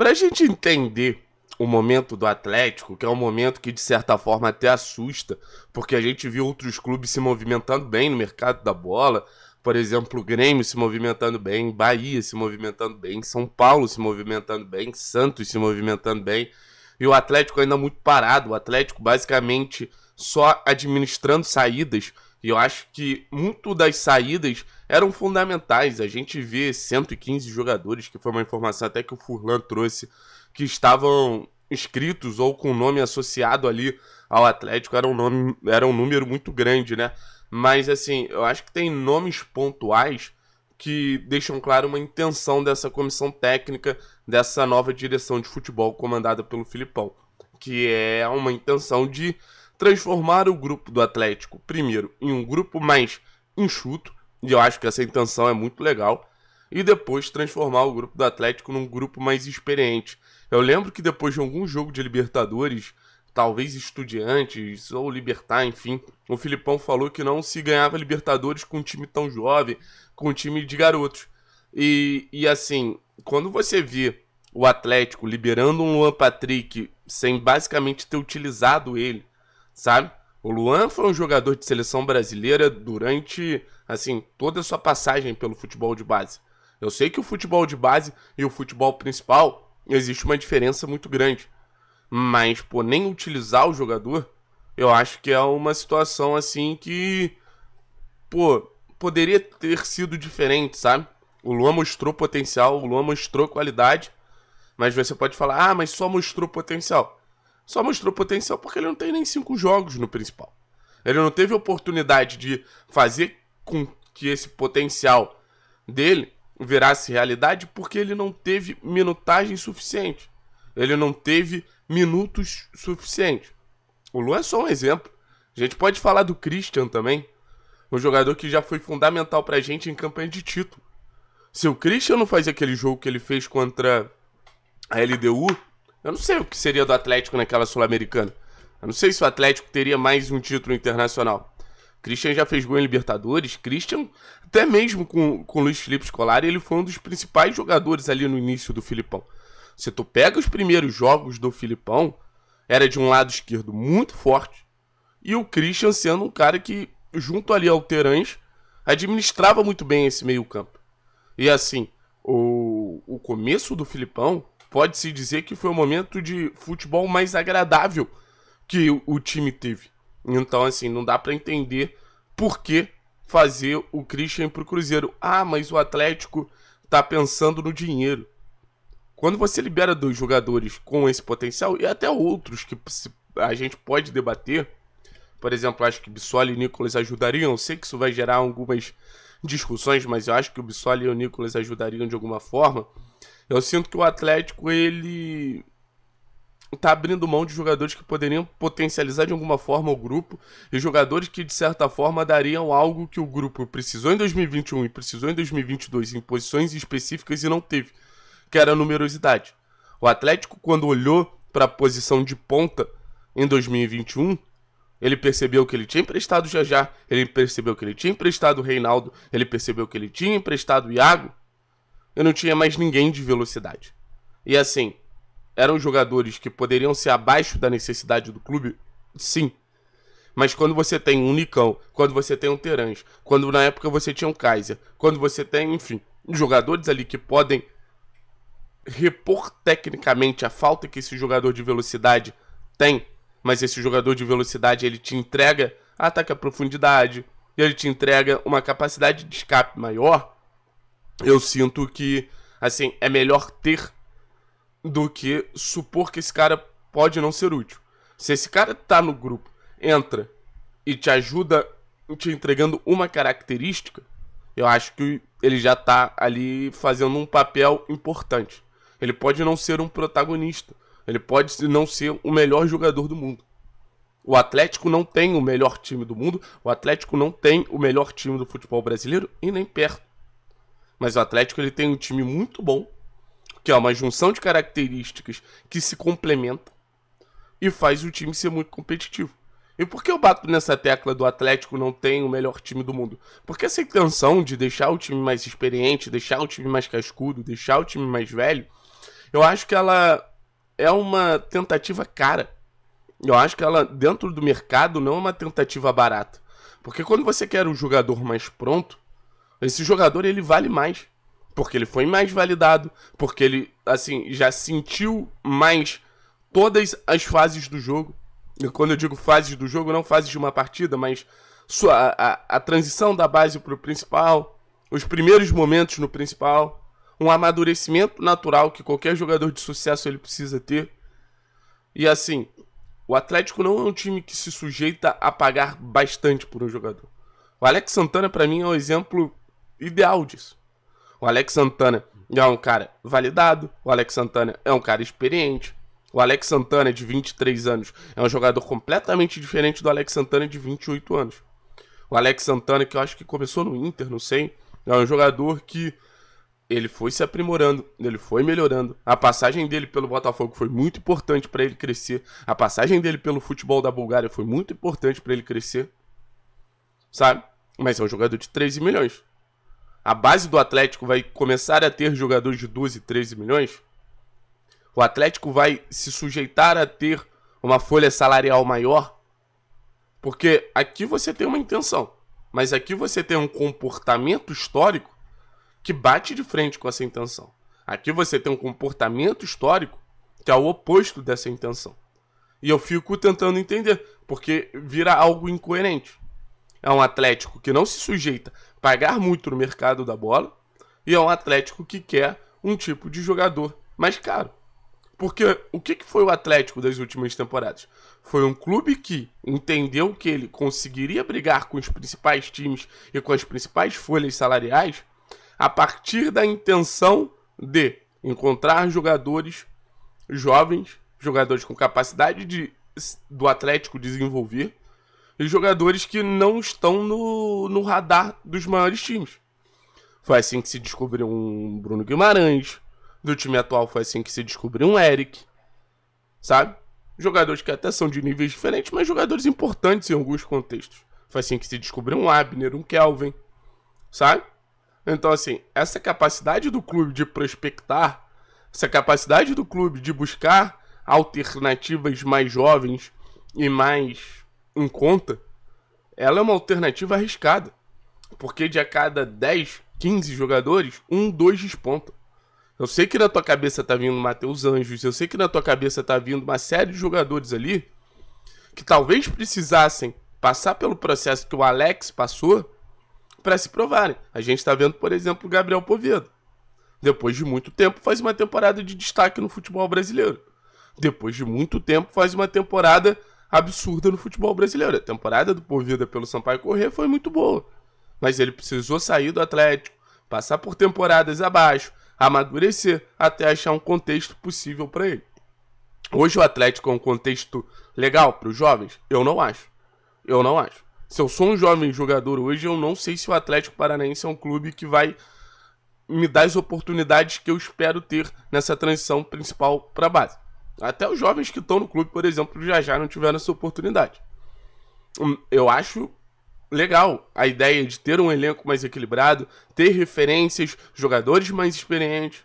Para a gente entender o momento do Atlético, que é um momento que de certa forma até assusta, porque a gente viu outros clubes se movimentando bem no mercado da bola, por exemplo, o Grêmio se movimentando bem, Bahia se movimentando bem, São Paulo se movimentando bem, Santos se movimentando bem, e o Atlético ainda muito parado, o Atlético basicamente só administrando saídas, e eu acho que muito das saídas eram fundamentais. A gente vê 115 jogadores, que foi uma informação até que o Furlan trouxe, que estavam inscritos ou com nome associado ali ao Atlético, era um, nome, era um número muito grande, né? Mas assim, eu acho que tem nomes pontuais que deixam claro uma intenção dessa comissão técnica, dessa nova direção de futebol comandada pelo Filipão, que é uma intenção de transformar o grupo do Atlético, primeiro, em um grupo mais enxuto, e eu acho que essa intenção é muito legal. E depois transformar o grupo do Atlético num grupo mais experiente. Eu lembro que depois de algum jogo de Libertadores, talvez Estudiantes ou Libertar, enfim, o Filipão falou que não se ganhava Libertadores com um time tão jovem, com um time de garotos. E, e assim, quando você vê o Atlético liberando um Luan Patrick sem basicamente ter utilizado ele, sabe? O Luan foi um jogador de seleção brasileira durante assim, toda a sua passagem pelo futebol de base. Eu sei que o futebol de base e o futebol principal existe uma diferença muito grande. Mas, pô nem utilizar o jogador, eu acho que é uma situação assim que. Pô, poderia ter sido diferente, sabe? O Luan mostrou potencial, o Luan mostrou qualidade. Mas você pode falar, ah, mas só mostrou potencial. Só mostrou potencial porque ele não tem nem cinco jogos no principal. Ele não teve oportunidade de fazer com que esse potencial dele virasse realidade porque ele não teve minutagem suficiente. Ele não teve minutos suficientes. O Lu é só um exemplo. A gente pode falar do Christian também, um jogador que já foi fundamental pra gente em campanha de título. Se o Christian não faz aquele jogo que ele fez contra a LDU, eu não sei o que seria do Atlético naquela Sul-Americana. Eu não sei se o Atlético teria mais um título internacional. Christian já fez gol em Libertadores. Christian, até mesmo com, com o Luiz Felipe Scolari, ele foi um dos principais jogadores ali no início do Filipão. Se tu pega os primeiros jogos do Filipão, era de um lado esquerdo muito forte. E o Christian sendo um cara que, junto ali ao Terãs, administrava muito bem esse meio campo. E assim, o, o começo do Filipão pode-se dizer que foi o momento de futebol mais agradável que o, o time teve então, assim, não dá para entender por que fazer o Christian pro Cruzeiro. Ah, mas o Atlético tá pensando no dinheiro. Quando você libera dois jogadores com esse potencial, e até outros que a gente pode debater, por exemplo, acho que Bissoli e Nicolas ajudariam. Eu sei que isso vai gerar algumas discussões, mas eu acho que o Bissoli e o Nicolas ajudariam de alguma forma. Eu sinto que o Atlético ele tá abrindo mão de jogadores que poderiam potencializar de alguma forma o grupo e jogadores que de certa forma dariam algo que o grupo precisou em 2021 e precisou em 2022 em posições específicas e não teve, que era a numerosidade. O Atlético quando olhou para a posição de ponta em 2021, ele percebeu que ele tinha emprestado já, ele percebeu que ele tinha emprestado Reinaldo, ele percebeu que ele tinha emprestado Iago. Eu não tinha mais ninguém de velocidade. E assim, eram jogadores que poderiam ser abaixo da necessidade do clube? Sim. Mas quando você tem um Nicão, quando você tem um Terans, quando na época você tinha um Kaiser, quando você tem, enfim, jogadores ali que podem repor tecnicamente a falta que esse jogador de velocidade tem, mas esse jogador de velocidade ele te entrega ataque à profundidade, ele te entrega uma capacidade de escape maior. Eu sinto que assim é melhor ter do que supor que esse cara pode não ser útil. Se esse cara tá no grupo, entra e te ajuda te entregando uma característica, eu acho que ele já tá ali fazendo um papel importante. Ele pode não ser um protagonista, ele pode não ser o melhor jogador do mundo. O Atlético não tem o melhor time do mundo, o Atlético não tem o melhor time do futebol brasileiro e nem perto. Mas o Atlético ele tem um time muito bom que é uma junção de características que se complementam e faz o time ser muito competitivo. E por que eu bato nessa tecla do Atlético não tem o melhor time do mundo? Porque essa intenção de deixar o time mais experiente, deixar o time mais cascudo, deixar o time mais velho, eu acho que ela é uma tentativa cara. Eu acho que ela, dentro do mercado, não é uma tentativa barata. Porque quando você quer um jogador mais pronto, esse jogador ele vale mais porque ele foi mais validado, porque ele, assim, já sentiu mais todas as fases do jogo. E quando eu digo fases do jogo, não fases de uma partida, mas sua, a, a transição da base para o principal, os primeiros momentos no principal, um amadurecimento natural que qualquer jogador de sucesso ele precisa ter. E assim, o Atlético não é um time que se sujeita a pagar bastante por um jogador. O Alex Santana, para mim, é um exemplo ideal disso. O Alex Santana é um cara validado, o Alex Santana é um cara experiente. O Alex Santana, de 23 anos, é um jogador completamente diferente do Alex Santana, de 28 anos. O Alex Santana, que eu acho que começou no Inter, não sei, é um jogador que ele foi se aprimorando, ele foi melhorando. A passagem dele pelo Botafogo foi muito importante para ele crescer. A passagem dele pelo futebol da Bulgária foi muito importante para ele crescer. Sabe? Mas é um jogador de 13 milhões a base do Atlético vai começar a ter jogadores de 12, 13 milhões, o Atlético vai se sujeitar a ter uma folha salarial maior, porque aqui você tem uma intenção, mas aqui você tem um comportamento histórico que bate de frente com essa intenção. Aqui você tem um comportamento histórico que é o oposto dessa intenção. E eu fico tentando entender, porque vira algo incoerente. É um Atlético que não se sujeita pagar muito no mercado da bola, e é um Atlético que quer um tipo de jogador mais caro. Porque o que foi o Atlético das últimas temporadas? Foi um clube que entendeu que ele conseguiria brigar com os principais times e com as principais folhas salariais a partir da intenção de encontrar jogadores jovens, jogadores com capacidade de, do Atlético desenvolver e jogadores que não estão no, no radar dos maiores times. Foi assim que se descobriu um Bruno Guimarães. Do time atual foi assim que se descobriu um Eric. Sabe? Jogadores que até são de níveis diferentes, mas jogadores importantes em alguns contextos. Foi assim que se descobriu um Abner, um Kelvin. Sabe? Então, assim, essa capacidade do clube de prospectar, essa capacidade do clube de buscar alternativas mais jovens e mais em conta, ela é uma alternativa arriscada. Porque de a cada 10, 15 jogadores, um, dois desponta. Eu sei que na tua cabeça tá vindo Matheus Anjos, eu sei que na tua cabeça tá vindo uma série de jogadores ali que talvez precisassem passar pelo processo que o Alex passou para se provarem. A gente tá vendo, por exemplo, o Gabriel Povedo. Depois de muito tempo, faz uma temporada de destaque no futebol brasileiro. Depois de muito tempo, faz uma temporada absurda no futebol brasileiro. A temporada do Povida pelo Sampaio Corrêa foi muito boa, mas ele precisou sair do Atlético, passar por temporadas abaixo, amadurecer até achar um contexto possível para ele. Hoje o Atlético é um contexto legal para os jovens? Eu não acho. Eu não acho. Se eu sou um jovem jogador hoje, eu não sei se o Atlético Paranaense é um clube que vai me dar as oportunidades que eu espero ter nessa transição principal para base. Até os jovens que estão no clube, por exemplo, já já não tiveram essa oportunidade. Hum, eu acho legal a ideia de ter um elenco mais equilibrado, ter referências, jogadores mais experientes.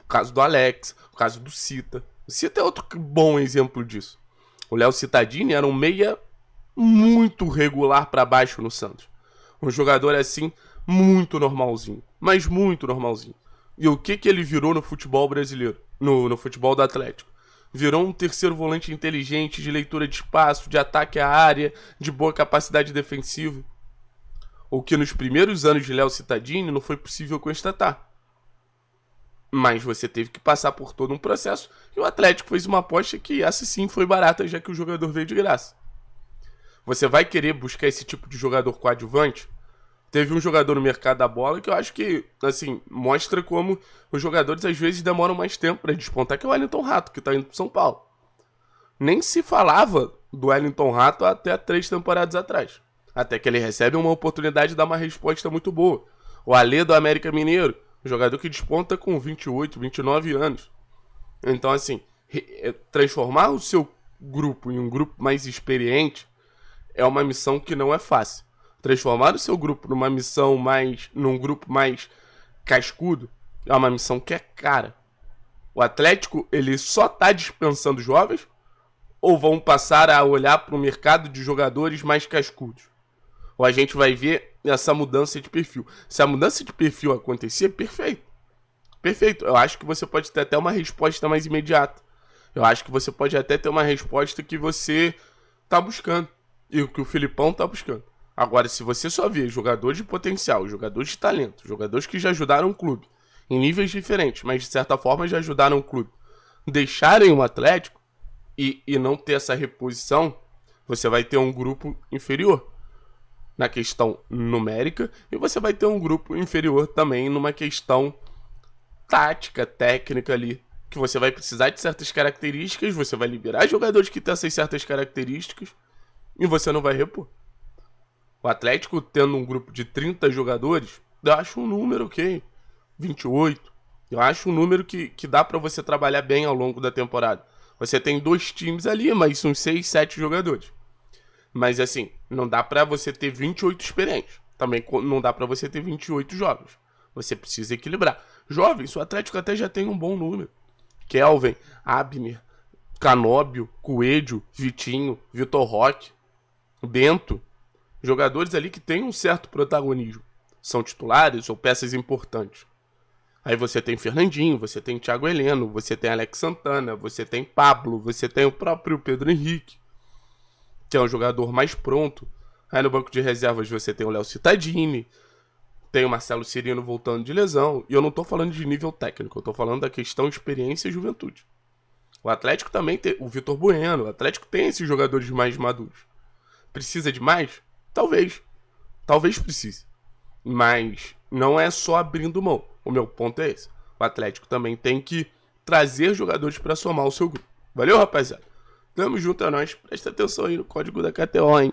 O caso do Alex, o caso do Cita. O Cita é outro bom exemplo disso. O Léo Citadini era um meia muito regular para baixo no Santos. Um jogador assim, muito normalzinho. Mas muito normalzinho. E o que, que ele virou no futebol brasileiro? No, no futebol do Atlético? virou um terceiro volante inteligente de leitura de espaço, de ataque à área, de boa capacidade defensiva. O que nos primeiros anos de Léo Cittadini não foi possível constatar. Mas você teve que passar por todo um processo e o Atlético fez uma aposta que essa sim foi barata, já que o jogador veio de graça. Você vai querer buscar esse tipo de jogador coadjuvante? teve um jogador no mercado da bola que eu acho que, assim, mostra como os jogadores às vezes demoram mais tempo para despontar, que é o Wellington Rato, que tá indo pro São Paulo. Nem se falava do Wellington Rato até três temporadas atrás. Até que ele recebe uma oportunidade e dá uma resposta muito boa. O Alê do América Mineiro, um jogador que desponta com 28, 29 anos. Então, assim, é, transformar o seu grupo em um grupo mais experiente é uma missão que não é fácil transformar o seu grupo numa missão mais. num grupo mais cascudo, é uma missão que é cara. O Atlético, ele só está dispensando jovens ou vão passar a olhar para o mercado de jogadores mais cascudos? Ou a gente vai ver essa mudança de perfil. Se a mudança de perfil acontecer, perfeito. Perfeito. Eu acho que você pode ter até uma resposta mais imediata. Eu acho que você pode até ter uma resposta que você está buscando e o que o Filipão está buscando. Agora, se você só vê jogadores de potencial, jogadores de talento, jogadores que já ajudaram o clube, em níveis diferentes, mas de certa forma já ajudaram o clube, deixarem o Atlético e, e não ter essa reposição, você vai ter um grupo inferior na questão numérica e você vai ter um grupo inferior também numa questão tática, técnica ali, que você vai precisar de certas características, você vai liberar jogadores que têm essas certas características e você não vai repor. O Atlético tendo um grupo de 30 jogadores, eu acho um número ok. 28. Eu acho um número que, que dá para você trabalhar bem ao longo da temporada. Você tem dois times ali, mas são 6, 7 jogadores. Mas assim, não dá para você ter 28 experientes. Também não dá para você ter 28 jovens. Você precisa equilibrar. Jovens, o Atlético até já tem um bom número. Kelvin, Abner, Canóbio, Coelho, Vitinho, Vitor Roque, Bento, jogadores ali que têm um certo protagonismo, são titulares ou peças importantes. Aí você tem Fernandinho, você tem Thiago Heleno, você tem Alex Santana, você tem Pablo, você tem o próprio Pedro Henrique, que é um jogador mais pronto. Aí no banco de reservas você tem o Léo Cittadini, tem o Marcelo Cirino voltando de lesão. E eu não estou falando de nível técnico, eu estou falando da questão experiência e juventude. O Atlético também tem o Vitor Bueno, o Atlético tem esses jogadores mais maduros. Precisa de mais? Talvez. Talvez precise. Mas não é só abrindo mão. O meu ponto é esse. O Atlético também tem que trazer jogadores para somar o seu grupo. Valeu, rapaziada? Tamo junto a é nós. Presta atenção aí no código da KTO, hein?